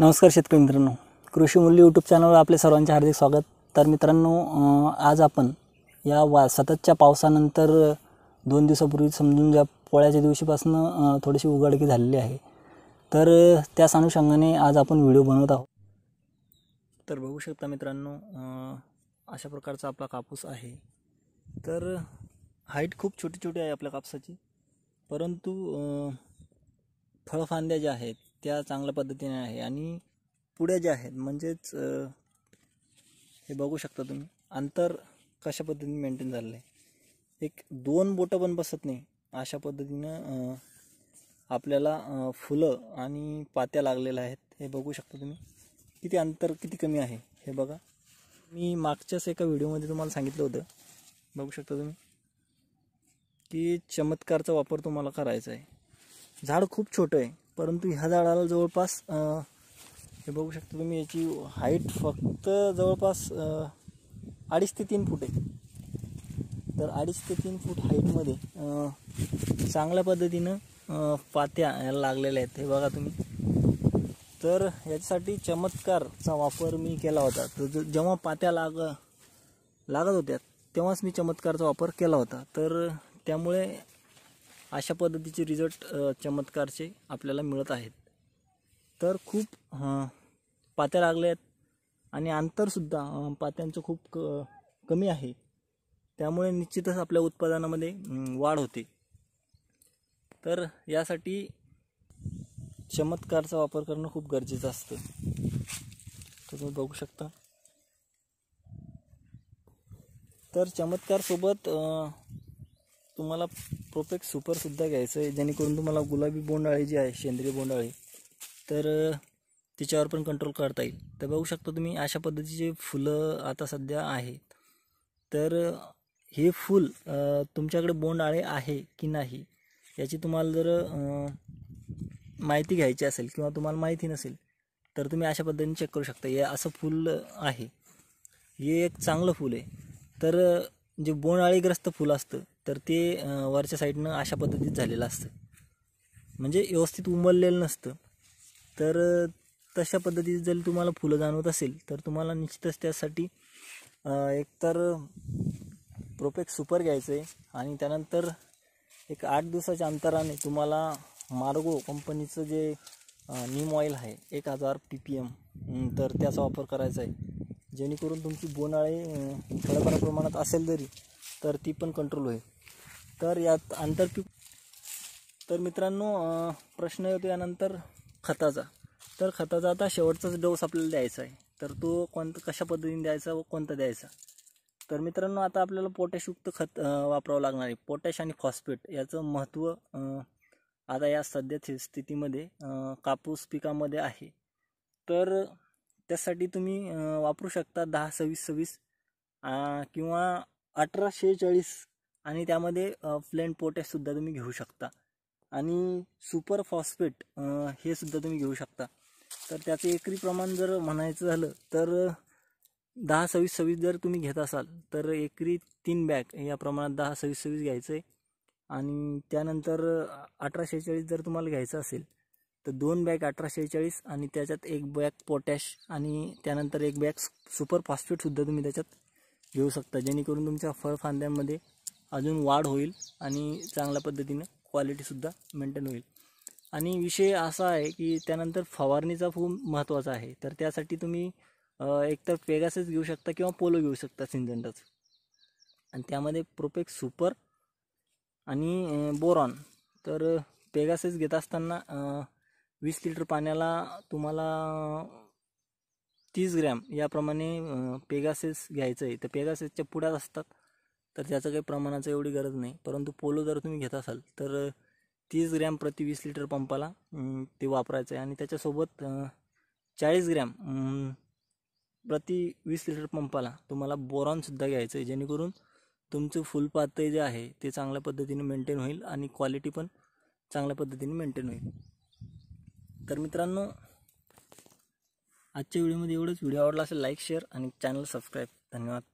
नमस्कार शेतकरी मित्रांनो कृषी मूल्य यूट्यूब चॅनलवर आपले सर्वांचे हार्दिक स्वागत तर मित्रांनो आज आपण या वा सततच्या पावसानंतर दोन दिवसापूर्वी समजून ज्या पोळ्याच्या दिवशीपासून थोडीशी उघडकी झालेली आहे तर त्याच अनुषंगाने आज आपण व्हिडिओ बनवत आहोत तर बघू शकता मित्रांनो अशा प्रकारचा आपला कापूस आहे तर हाईट खूप छोटी छोटी आहे आपल्या कापसाची परंतु फळफांद्या ज्या आहेत त्या चांगल्या पद्धतीने आहे आणि पुढे ज्या आहेत म्हणजेच हे बघू शकता तुम्ही अंतर कशा पद्धतीने मेंटेन झालेलं आहे एक दोन बोटं पण बसत नाही अशा पद्धतीनं आपल्याला फुलं आणि पात्या लागलेल्या आहेत हे बघू शकता तुम्ही किती अंतर किती कमी आहे हे बघा मी मागच्याच एका व्हिडिओमध्ये तुम्हाला सांगितलं होतं बघू शकता तुम्ही की चमत्कारचा वापर तुम्हाला करायचा आहे झाड खूप छोटं आहे परंतु ह्या झाडाला जवळपास हे बघू शकता तुम्ही याची हाईट फक्त जवळपास अडीच ते तीन फूट आहे तर अडीच ते तीन फूट हाईटमध्ये चांगल्या पद्धतीनं पात्या याला लागलेल्या आहेत हे बघा तुम्ही तर याच्यासाठी चमत्कारचा वापर मी केला होता तर जेव्हा पात्या लाग लागत होत्या तेव्हाच मी चमत्कारचा वापर केला होता तर त्यामुळे अशा पद्धतीचे रिझल्ट चमत्कारचे आपल्याला मिळत आहेत तर खूप पात्या लागल्या आहेत आणि अंतरसुद्धा पात्यांचं खूप क कमी आहे त्यामुळे निश्चितच आपल्या उत्पादनामध्ये वाढ होते तर यासाठी चमत्कारचा वापर करणं खूप गरजेचं असतं तुम्ही बघू शकता तर चमत्कारसोबत तुम्हाला प्रोफेक्ट सुपरसुद्धा घ्यायचं आहे जेणेकरून तुम्हाला गुलाबी बोंडाळी जी आहे सेंद्रिय बोंडाळी तर तिच्यावर पण कंट्रोल करता येईल तर बघू शकता तुम्ही अशा पद्धतीचे फुलं आता सध्या आहेत तर हे फूल तुमच्याकडे बोंडाळे आहे की नाही याची तुम्हाला जर माहिती घ्यायची असेल किंवा तुम्हाला माहिती नसेल तर तुम्ही अशा पद्धतीने चेक करू शकता हे असं फुल आहे हे एक चांगलं फुल आहे तर जे बोंडाळीग्रस्त फुल असतं तर ते वरच्या साईडनं अशा पद्धतीत झालेलं असतं म्हणजे व्यवस्थित उमललेलं नसतं तर तशा पद्धतीचं जर तुम्हाला फुलं जाणवत असेल तर तुम्हाला निश्चितच त्यासाठी एकतर प्रोपेक्स सुपर घ्यायचं आहे आणि त्यानंतर एक आठ दिवसाच्या अंतराने तुम्हाला मार्गो कंपनीचं जे नीम ऑइल आहे एक हजार पी पी एम तर त्याचा वापर करायचा आहे जेणेकरून तुमची बोनाळे थोड्याफार प्रमाणात असेल तरी तर ती पण कंट्रोल होईल तर यात आंतरपीक तर मित्रांनो प्रश्न येतो यानंतर खताचा तर खताचा आता शेवटचाच डोस आपल्याला द्यायचा आहे तर तो कोणता कशा पद्धतीने द्यायचा व कोणता द्यायचा तर मित्रांनो आता आपल्याला पोटॅशयुक्त खत वापरावं लागणार आहे पोटॅश आणि फॉस्फेट याचं महत्त्व आता या सध्याच्या स्थितीमध्ये कापूस पिकामध्ये आहे तर त्यासाठी तुम्ही वापरू शकता दहा सव्वीस सव्वीस किंवा अठराशे चाळीस आणि त्यामध्ये फ्लेंट पोटॅशसुद्धा तुम्ही घेऊ शकता आणि सुपर फॉस्फेट हे सुद्धा तुम्ही घेऊ शकता तर त्याचं एकरी प्रमाण जर म्हणायचं झालं तर दहा सव्वीस सव्वीस जर तुम्ही घेत असाल तर एकरी तीन बॅग या प्रमाणात दहा सव्वीस सव्वीस घ्यायचं आहे आणि त्यानंतर अठरा शेहेचाळीस जर तुम्हाला घ्यायचं असेल तर दोन बॅग अठरा शेहेचाळीस आणि त्याच्यात एक बॅग पोटॅश आणि त्यानंतर एक बॅग सुपर फॉस्फेटसुद्धा तुम्ही त्याच्यात घेऊ शकता जेणेकरून तुमच्या फळफांद्यांमध्ये अजून वाढ होईल आणि चांगल्या पद्धतीनं क्वालिटीसुद्धा मेंटेन होईल आणि विषय असा आहे की त्यानंतर फवारणीचा खूप महत्त्वाचा आहे तर त्यासाठी तुम्ही एकतर पेगासेस घेऊ शकता किंवा पोलो घेऊ शकता सिंजंटच आणि त्यामध्ये प्रोपेक्स सुपर आणि बोरॉन तर पेगासेस घेत असताना वीस लिटर पाण्याला तुम्हाला तीस ग्रॅम याप्रमाणे पेगासेस घ्यायचं आहे तर पेगासेसच्या पुढ्यात असतात तर त्याचं काही प्रमाणाचं एवढी गरज नाही परंतु पोलो जर तुम्ही घेत असाल तर तीस ग्रॅम प्रति वीस लिटर पंपाला ते वापरायचं आहे आणि त्याच्यासोबत चाळीस ग्रॅम प्रति वीस लिटर पंपाला तुम्हाला बोरॉनसुद्धा घ्यायचं आहे जेणेकरून तुमचं फुल जे आहे ते चांगल्या पद्धतीने मेंटेन होईल आणि क्वालिटी पण चांगल्या पद्धतीने मेंटेन होईल तर मित्रांनो आजच्या व्हिडिओमध्ये एवढंच व्हिडिओ आवडला असेल लाईक शेअर आणि चॅनल सबस्क्राईब धन्यवाद